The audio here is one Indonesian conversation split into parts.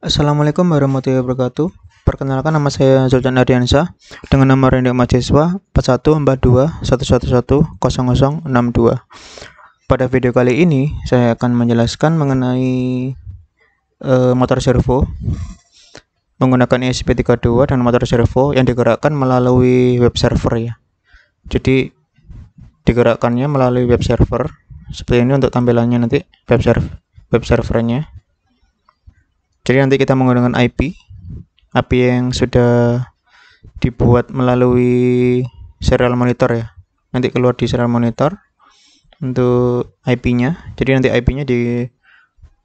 Assalamualaikum warahmatullahi wabarakatuh. Perkenalkan nama saya Zulchan Ardiansa dengan nomor induk mahasiswa 41421110062. Pada video kali ini saya akan menjelaskan mengenai uh, motor servo menggunakan ESP32 dan motor servo yang digerakkan melalui web server ya. Jadi digerakkannya melalui web server. Seperti ini untuk tampilannya nanti web server web servernya jadi nanti kita menggunakan IP IP yang sudah dibuat melalui serial monitor ya nanti keluar di serial monitor untuk IP-nya jadi nanti IP-nya di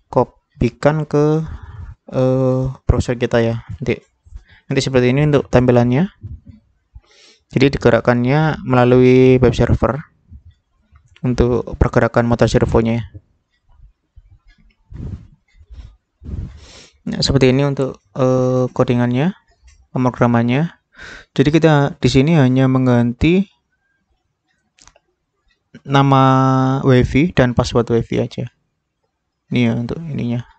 kopikan ke uh, browser kita ya nanti nanti seperti ini untuk tampilannya jadi digerakkannya melalui web server untuk pergerakan motor servonya ya. Ya, seperti ini untuk uh, codingannya, pemrogramannya. Jadi kita di sini hanya mengganti nama wifi dan password wifi aja. Ini ya untuk ininya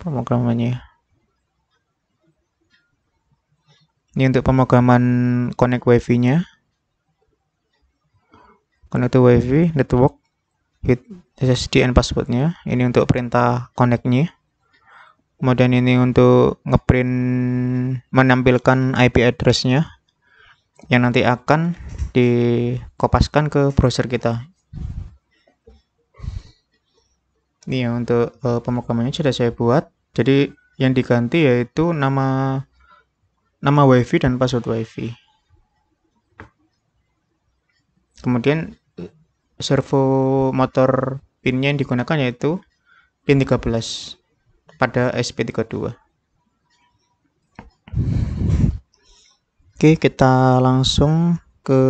pemrogramannya. Ini untuk pemrograman connect wifi-nya. Connect to wifi network with SSD and passwordnya. Ini untuk perintah connect-nya kemudian ini untuk ngeprint menampilkan IP addressnya yang nanti akan dikopaskan ke browser kita ini ya untuk uh, pemrogramannya sudah saya buat jadi yang diganti yaitu nama nama wifi dan password wifi kemudian servo motor pinnya yang digunakan yaitu pin 13 pada SP32 Oke kita langsung ke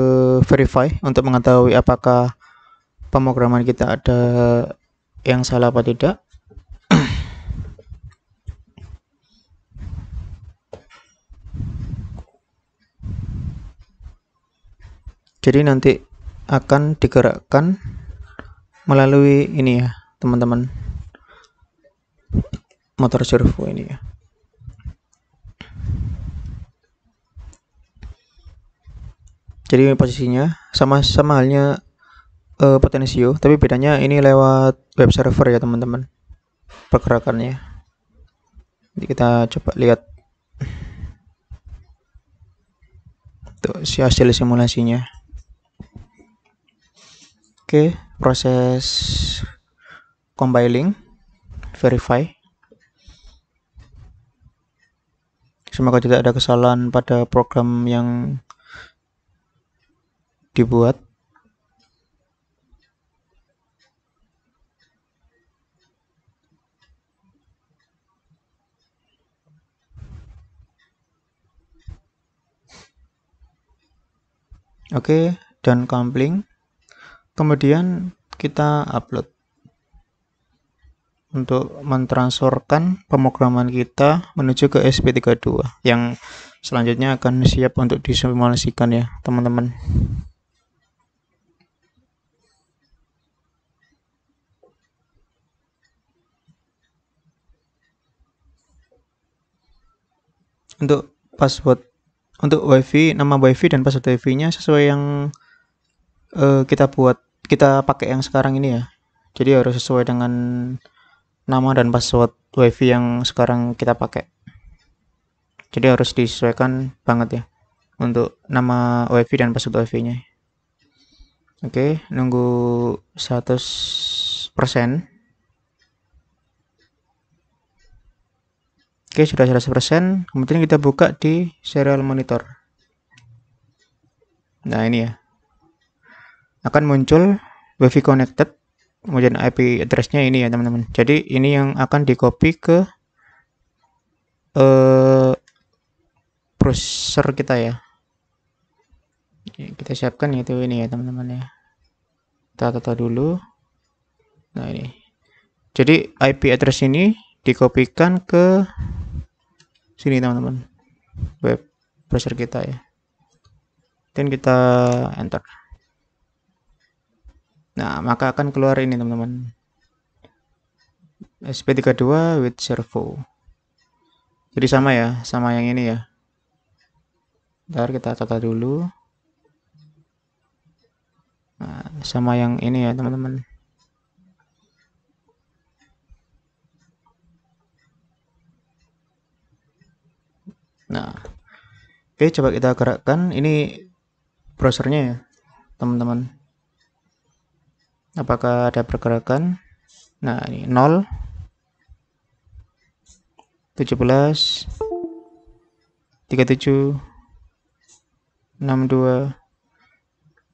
verify untuk mengetahui apakah pemrograman kita ada yang salah atau tidak jadi nanti akan digerakkan melalui ini ya teman-teman motor servo ini ya jadi posisinya sama sama halnya uh, eh, potensio tapi bedanya ini lewat web server ya teman-teman pergerakannya jadi kita coba lihat untuk si hasil simulasinya oke proses compiling verify Semoga tidak ada kesalahan pada program yang dibuat. Oke, okay, dan kampling. Kemudian kita upload untuk mentransferkan pemrograman kita menuju ke SP32 yang selanjutnya akan siap untuk disimulasikan ya teman-teman untuk password untuk wifi nama wifi dan password wifi nya sesuai yang uh, kita buat kita pakai yang sekarang ini ya jadi harus sesuai dengan nama dan password wifi yang sekarang kita pakai jadi harus disesuaikan banget ya untuk nama wifi dan password wifi nya oke nunggu 100% oke sudah 100% kemudian kita buka di serial monitor nah ini ya akan muncul wifi connected kemudian IP addressnya ini ya teman-teman jadi ini yang akan di copy ke eh, browser kita ya kita siapkan itu ini ya teman-teman ya kita tata dulu nah ini jadi IP address ini dikopikan ke sini teman-teman web browser kita ya dan kita enter Nah, maka akan keluar ini teman-teman. SP32 with servo. Jadi sama ya, sama yang ini ya. Ntar kita tata dulu. Nah, sama yang ini ya teman-teman. Nah, oke coba kita gerakkan. Ini browsernya ya, teman-teman apakah ada pergerakan nah ini 0 17 37 62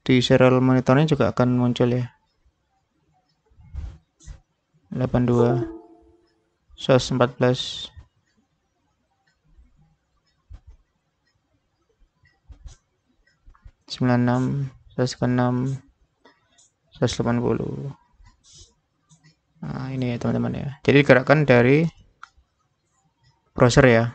di serial monitornya juga akan muncul ya 82 14 96 6 180 Nah, ini ya teman-teman ya. Jadi digerakkan dari browser ya.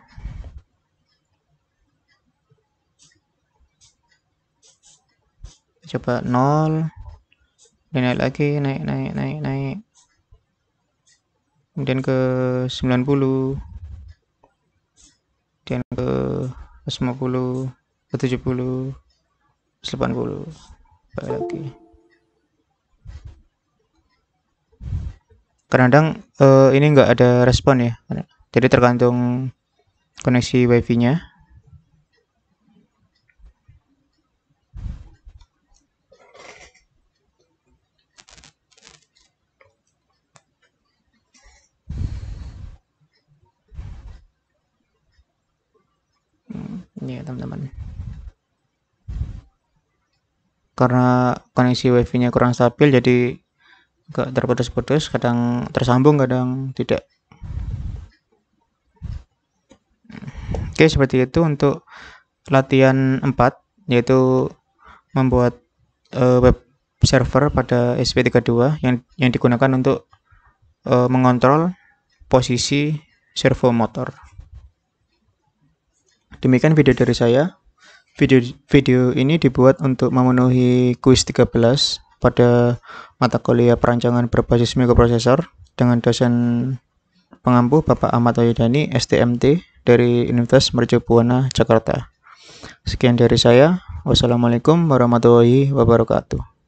Coba 0. ini naik lagi, naik, naik, naik, naik. Kemudian ke 90. Kemudian ke 50, ke 70, 80. Balik lagi. kadang-kadang uh, ini nggak ada respon ya jadi tergantung koneksi wifi nya hmm, ya teman-teman karena koneksi wifi nya kurang stabil jadi agak terputus-putus kadang tersambung kadang tidak Oke seperti itu untuk latihan 4 yaitu membuat uh, web server pada SP32 yang yang digunakan untuk uh, mengontrol posisi servo motor. Demikian video dari saya. Video video ini dibuat untuk memenuhi kuis 13 pada mata kuliah perancangan berbasis mikroprosesor dengan dosen pengampu Bapak Ahmad Yudhani, STMT dari Universitas Mercubuana, Jakarta. Sekian dari saya. Wassalamualaikum warahmatullahi wabarakatuh.